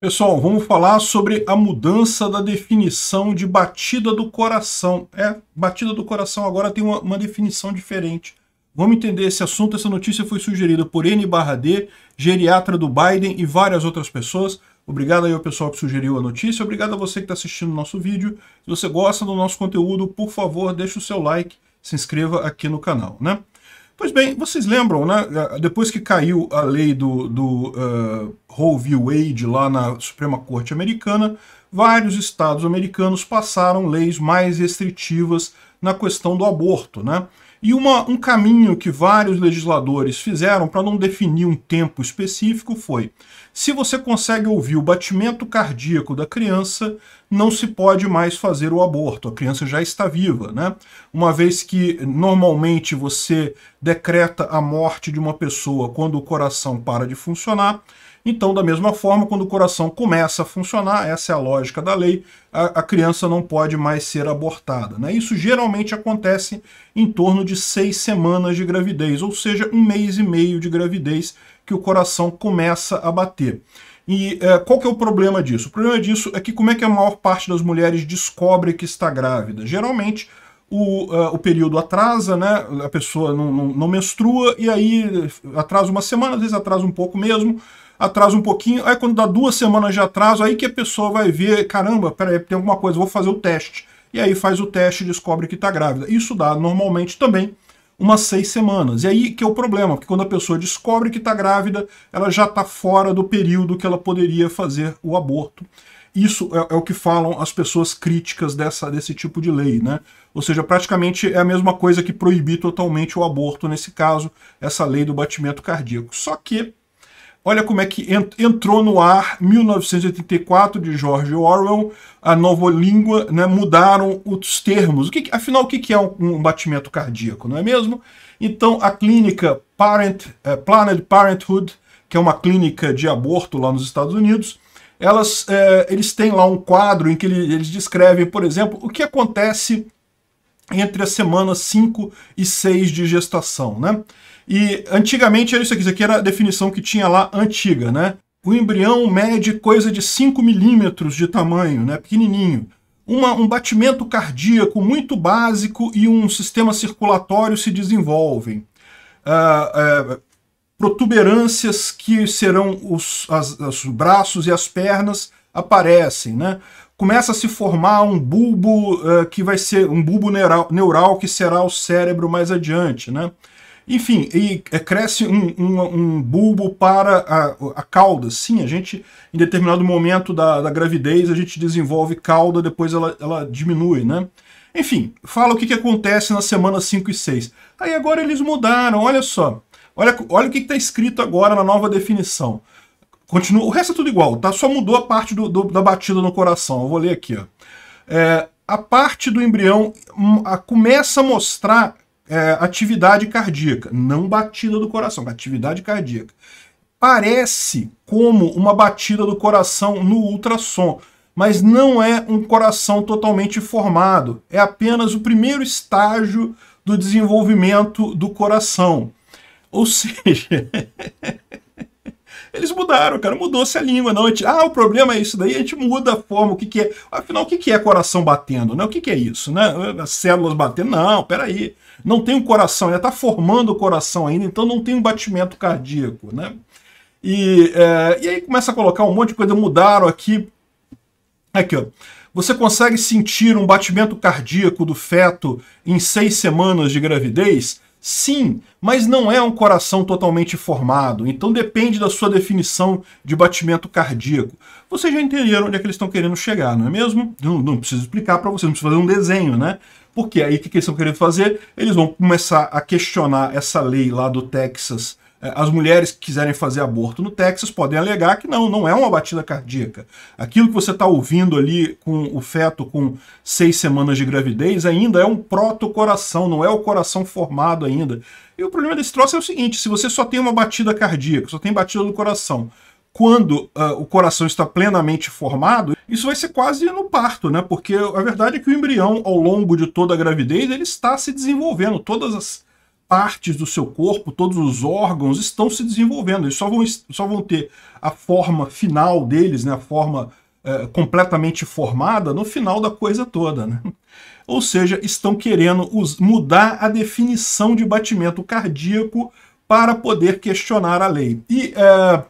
Pessoal, vamos falar sobre a mudança da definição de batida do coração. É, batida do coração agora tem uma, uma definição diferente. Vamos entender esse assunto. Essa notícia foi sugerida por N D, geriatra do Biden e várias outras pessoas. Obrigado aí ao pessoal que sugeriu a notícia. Obrigado a você que está assistindo o nosso vídeo. Se você gosta do nosso conteúdo, por favor, deixe o seu like, se inscreva aqui no canal, né? Pois bem, vocês lembram, né? É, depois que caiu a lei do, do uh, Roe v. Wade lá na Suprema Corte Americana, vários estados americanos passaram leis mais restritivas na questão do aborto, né? E uma, um caminho que vários legisladores fizeram para não definir um tempo específico foi: se você consegue ouvir o batimento cardíaco da criança, não se pode mais fazer o aborto, a criança já está viva, né? Uma vez que normalmente você decreta a morte de uma pessoa quando o coração para de funcionar, então, da mesma forma, quando o coração começa a funcionar, essa é a lógica da lei, a, a criança não pode mais ser abortada. Né? Isso geralmente acontece em torno de seis semanas de gravidez, ou seja, um mês e meio de gravidez que o coração começa a bater. E é, qual que é o problema disso? O problema disso é que como é que a maior parte das mulheres descobre que está grávida? Geralmente, o, uh, o, período atrasa, né? A pessoa não, não, não, menstrua e aí eh, atrasa uma semana, às vezes atrasa um pouco mesmo atrasa um pouquinho, aí quando dá duas semanas de atraso, aí que a pessoa vai ver, caramba, peraí, tem alguma coisa, vou fazer o teste. E aí faz o teste e descobre que está grávida. Isso dá normalmente também umas seis semanas. E aí que é o problema, porque quando a pessoa descobre que está grávida, ela já está fora do período que ela poderia fazer o aborto. Isso é, é, o que falam as pessoas críticas dessa, desse tipo de lei, né? Ou seja, praticamente é a mesma coisa que proibir totalmente o aborto nesse caso, essa lei do batimento cardíaco. Só que Olha como é que entrou no ar 1984 de George Orwell, a nova língua, né, mudaram os termos. O que, afinal, o que é um, batimento cardíaco, não é mesmo? Então, a clínica Parent, eh, Planet Parenthood, que é uma clínica de aborto lá nos Estados Unidos, elas, eh, eles têm lá um quadro em que eles descrevem, por exemplo, o que acontece entre a semana 5 e 6 de gestação, né? E antigamente era isso aqui, isso aqui era a definição que tinha lá antiga, né? O embrião mede coisa de 5 milímetros de tamanho, né? Pequenininho. Uma, um batimento cardíaco muito básico e um sistema circulatório se desenvolvem. Uh, uh, protuberâncias que serão os, as, os braços e as pernas aparecem, né? Começa a se formar um bulbo uh, que vai ser um bulbo neural, neural que será o cérebro mais adiante, né? Enfim, e é, cresce um, um, um bulbo para a, a, cauda. Sim, a gente, em determinado momento da, da gravidez, a gente desenvolve cauda, depois ela, ela diminui, né? Enfim, fala o que, que acontece na semana 5 e 6. Aí agora eles mudaram, olha só. Olha, olha o que está escrito agora na nova definição. Continua, o resto é tudo igual, tá? Só mudou a parte do, do da batida no coração. Eu vou ler aqui, ó. É, a parte do embrião hum, a, começa a mostrar é, atividade cardíaca, não batida do coração, atividade cardíaca. Parece como uma batida do coração no ultrassom, mas não é um coração totalmente formado. É apenas o primeiro estágio do desenvolvimento do coração. Ou seja, eles mudaram, cara, mudou-se a língua. Não, a gente, ah, o problema é isso daí, a gente muda a forma, o que, que é. Afinal, o que, que é coração batendo? Né? O que, que é isso? Né? As células batendo? Não, peraí. Não tem um coração, ainda está formando o coração ainda, então não tem um batimento cardíaco. Né? E, é, e aí começa a colocar um monte de coisa, mudaram aqui. Aqui, ó. Você consegue sentir um batimento cardíaco do feto em seis semanas de gravidez? Sim, mas não é um coração totalmente formado, então depende da sua definição de batimento cardíaco. Vocês já entenderam onde é que eles estão querendo chegar, não é mesmo? Não, não preciso explicar para vocês, não preciso fazer um desenho, né? Porque aí o que, que eles estão querendo fazer? Eles vão começar a questionar essa lei lá do Texas é, as mulheres que quiserem fazer aborto no Texas podem alegar que não, não é uma batida cardíaca. Aquilo que você está ouvindo ali com o feto com seis semanas de gravidez ainda é um proto-coração, não é o coração formado ainda. E o problema desse troço é o seguinte: se você só tem uma batida cardíaca, só tem batida do coração, quando uh, o coração está plenamente formado, isso vai ser quase no parto, né? Porque a verdade é que o embrião, ao longo de toda a gravidez, ele está se desenvolvendo. Todas as partes do seu corpo, todos os órgãos estão se desenvolvendo. Eles só vão, só vão ter a forma final deles, né, a forma é, completamente formada no final da coisa toda. Né? Ou seja, estão querendo os, mudar a definição de batimento cardíaco para poder questionar a lei. E é,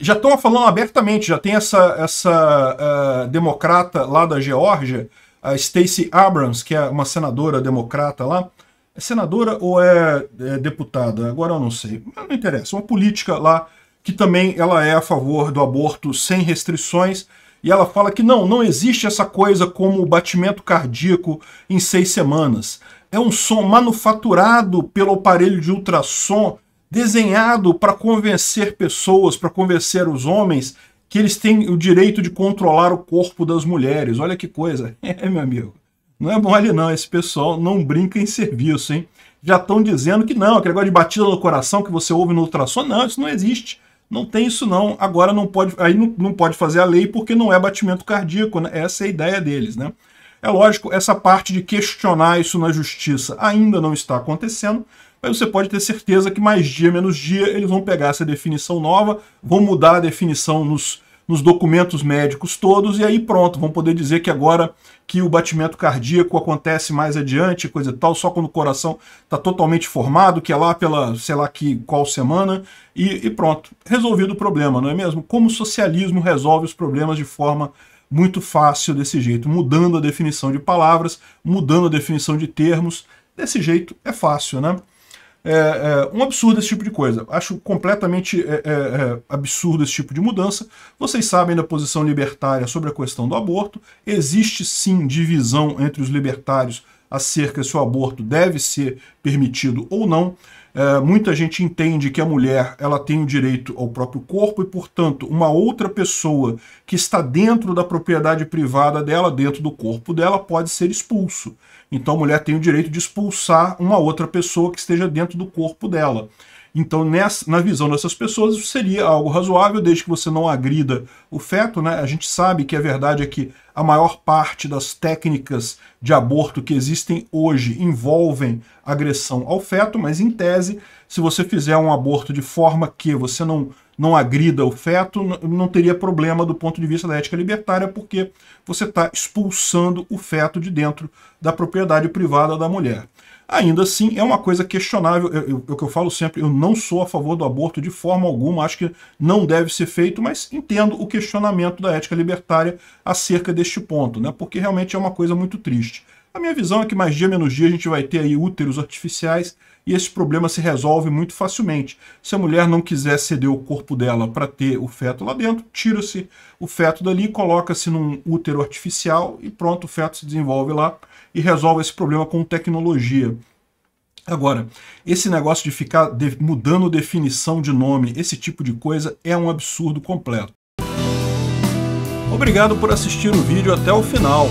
já estão falando abertamente, já tem essa, essa é, democrata lá da Geórgia, a Stacey Abrams, que é uma senadora democrata lá, é senadora ou é, é deputada? Agora eu não sei. Mas não interessa. Uma política lá que também ela é a favor do aborto sem restrições. E ela fala que não, não existe essa coisa como o batimento cardíaco em seis semanas. É um som manufaturado pelo aparelho de ultrassom, desenhado para convencer pessoas, para convencer os homens que eles têm o direito de controlar o corpo das mulheres. Olha que coisa. É, meu amigo. Não é mole não, esse pessoal não brinca em serviço, hein? Já estão dizendo que não, aquele negócio de batida no coração que você ouve no ultrassom, não, isso não existe. Não tem isso não. Agora não pode, aí não, não pode fazer a lei porque não é batimento cardíaco, né? Essa é a ideia deles, né? É lógico, essa parte de questionar isso na justiça ainda não está acontecendo, mas você pode ter certeza que mais dia menos dia eles vão pegar essa definição nova, vão mudar a definição nos nos documentos médicos todos, e aí pronto, vão poder dizer que agora que o batimento cardíaco acontece mais adiante, coisa e tal, só quando o coração está totalmente formado, que é lá pela, sei lá que qual semana, e, e pronto. Resolvido o problema, não é mesmo? Como o socialismo resolve os problemas de forma muito fácil desse jeito, mudando a definição de palavras, mudando a definição de termos, desse jeito é fácil, né? É, é, um absurdo esse tipo de coisa. Acho completamente é, é, é, absurdo esse tipo de mudança. Vocês sabem da posição libertária sobre a questão do aborto. Existe sim divisão entre os libertários acerca se o aborto deve ser permitido ou não. É, muita gente entende que a mulher ela tem o direito ao próprio corpo e, portanto, uma outra pessoa que está dentro da propriedade privada dela, dentro do corpo dela, pode ser expulso. Então a mulher tem o direito de expulsar uma outra pessoa que esteja dentro do corpo dela. Então, nessa, na visão dessas pessoas, isso seria algo razoável, desde que você não agrida o feto. Né? A gente sabe que a verdade é que a maior parte das técnicas de aborto que existem hoje envolvem agressão ao feto, mas em tese, se você fizer um aborto de forma que você não não agrida o feto, não teria problema do ponto de vista da ética libertária, porque você está expulsando o feto de dentro da propriedade privada da mulher. Ainda assim, é uma coisa questionável, é o que eu falo sempre, eu não sou a favor do aborto de forma alguma, acho que não deve ser feito, mas entendo o questionamento da ética libertária acerca deste ponto, né? porque realmente é uma coisa muito triste. A minha visão é que mais dia menos dia a gente vai ter aí úteros artificiais e esse problema se resolve muito facilmente. Se a mulher não quiser ceder o corpo dela para ter o feto lá dentro, tira-se o feto dali, coloca-se num útero artificial e pronto, o feto se desenvolve lá e resolve esse problema com tecnologia. Agora, esse negócio de ficar mudando definição de nome, esse tipo de coisa, é um absurdo completo. Obrigado por assistir o vídeo até o final.